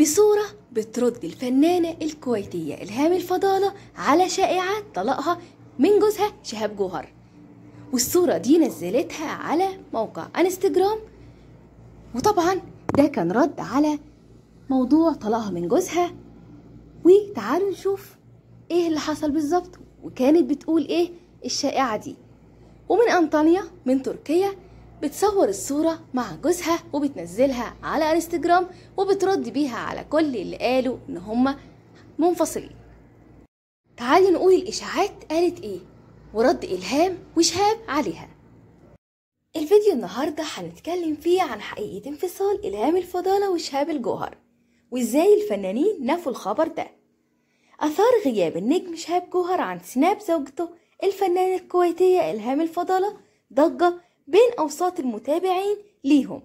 بصورة بترد الفنانة الكويتية إلهام الفضالة على شائعات طلاقها من جوزها شهاب جوهر والصورة دي نزلتها على موقع انستجرام وطبعا ده كان رد على موضوع طلاقها من جوزها وتعالوا نشوف ايه اللي حصل بالظبط وكانت بتقول ايه الشائعة دي ومن انطانيا من تركيا بتصور الصورة مع جوزها وبتنزلها على انستجرام وبترد بيها على كل اللي قالوا ان هما منفصلين تعالي نقول الإشاعات قالت إيه ورد إلهام وشهاب عليها الفيديو النهاردة هنتكلم فيه عن حقيقة انفصال إلهام الفضالة وشهاب الجوهر وإزاي الفنانين نفوا الخبر ده أثار غياب النجم شهاب جوهر عن سناب زوجته الفنانة الكويتية إلهام الفضالة ضجة بين أوساط المتابعين ليهم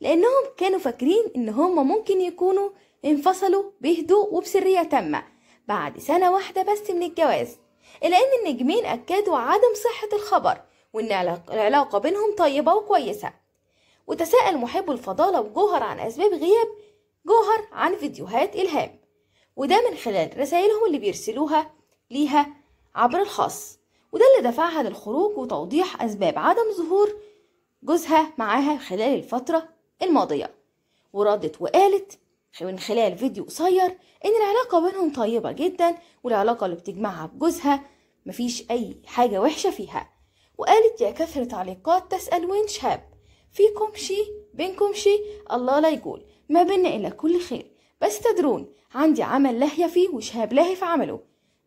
لأنهم كانوا فاكرين إن هم ممكن يكونوا انفصلوا بهدوء وبسرية تامة بعد سنة واحدة بس من الجواز إلا أن النجمين أكدوا عدم صحة الخبر وإن العلاقة بينهم طيبة وكويسة وتساءل محب الفضالة وجوهر عن أسباب غياب جوهر عن فيديوهات إلهام وده من خلال رسائلهم اللي بيرسلوها ليها عبر الخاص وده اللي دفعها للخروج وتوضيح أسباب عدم ظهور جوزها معاها خلال الفترة الماضية وردت وقالت من خلال فيديو قصير إن العلاقة بينهم طيبة جدا والعلاقة اللي بتجمعها بجوزها مفيش أي حاجة وحشة فيها وقالت يا كثر تعليقات تسأل وين شاب فيكم شي بينكم شي الله لا يقول ما بينا إلا كل خير بس تدرون عندي عمل لاهية فيه وشهاب لاهي في عمله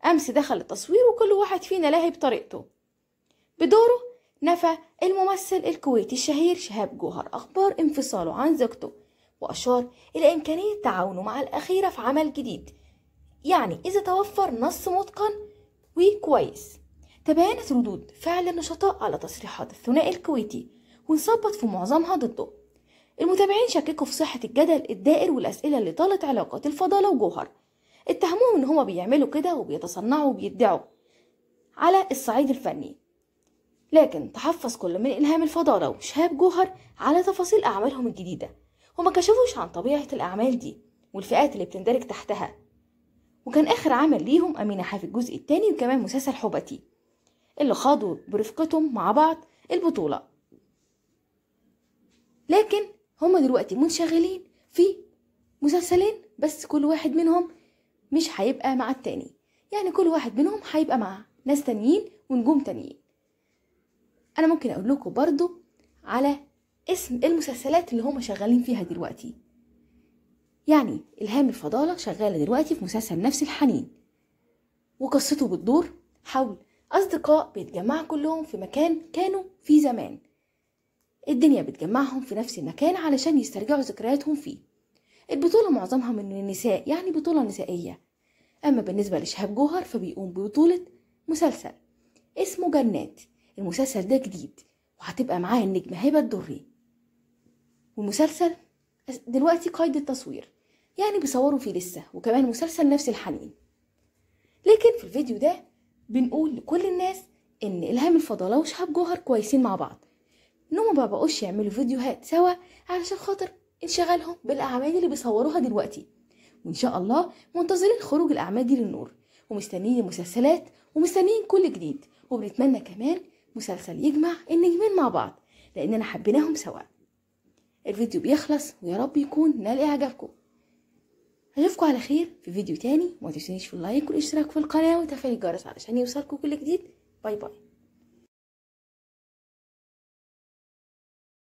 أمس دخل التصوير وكل واحد فينا لاهي بطريقته بدوره نفى الممثل الكويتي الشهير شهاب جوهر أخبار انفصاله عن زوجته وأشار إلى إمكانية تعاونه مع الأخيرة في عمل جديد يعني إذا توفر نص متقن وكويس تبينت ردود فعل النشطاء على تصريحات الثنائي الكويتي وانصبت في معظمها ضده المتابعين شككوا في صحة الجدل الدائر والأسئلة اللي طالت علاقات الفضالة وجوهر اتهموهم ان هما بيعملوا كده وبيتصنعوا وبيدعوا على الصعيد الفني لكن تحفظ كل من إلهام الفضالة وشهاب جوهر على تفاصيل أعمالهم الجديدة وما كشفوش عن طبيعة الأعمال دي والفئات اللي بتندرج تحتها وكان آخر عمل ليهم أمينة حافي الجزء التاني وكمان مسلسل حبتي اللي خاضوا برفقتهم مع بعض البطولة لكن هما دلوقتي منشغلين في مسلسلين بس كل واحد منهم مش هيبقى مع التاني يعني كل واحد منهم هيبقى مع ناس تانيين ونجوم تانيين انا ممكن اقول لكم برضو على اسم المسلسلات اللي هما شغالين فيها دلوقتي يعني الهام الفضالة شغالة دلوقتي في مسلسل نفس الحنين وقصته بتدور حول أصدقاء بيتجمعوا كلهم في مكان كانوا فيه زمان الدنيا بتجمعهم في نفس المكان علشان يسترجعوا ذكرياتهم فيه البطولة معظمها من النساء يعني بطولة نسائية أما بالنسبة لشهاب جوهر فبيقوم ببطولة مسلسل اسمه جنات المسلسل ده جديد وهتبقى معاه النجمة هبة الدري والمسلسل دلوقتي قيد التصوير يعني بيصوروا فيه لسه وكمان مسلسل نفس الحنين لكن في الفيديو ده بنقول لكل الناس ان الهام الفضلاء وشهاب جوهر كويسين مع بعض انهم ما بقوش يعملوا فيديوهات سوا علشان خاطر انشغالهم بالاعمال اللي بيصوروها دلوقتي وان شاء الله منتظرين خروج الاعمال دي للنور ومستنيين المسلسلات ومستنيين كل جديد وبنتمنى كمان مسلسل يجمع النجمين مع بعض لاننا حبيناهم سوا الفيديو بيخلص ويا رب يكون نال اعجابكم اشوفكم على خير في فيديو تاني وما تنسونيش في اللايك والاشتراك في القناه وتفعيل الجرس علشان يوصلكم كل جديد باي باي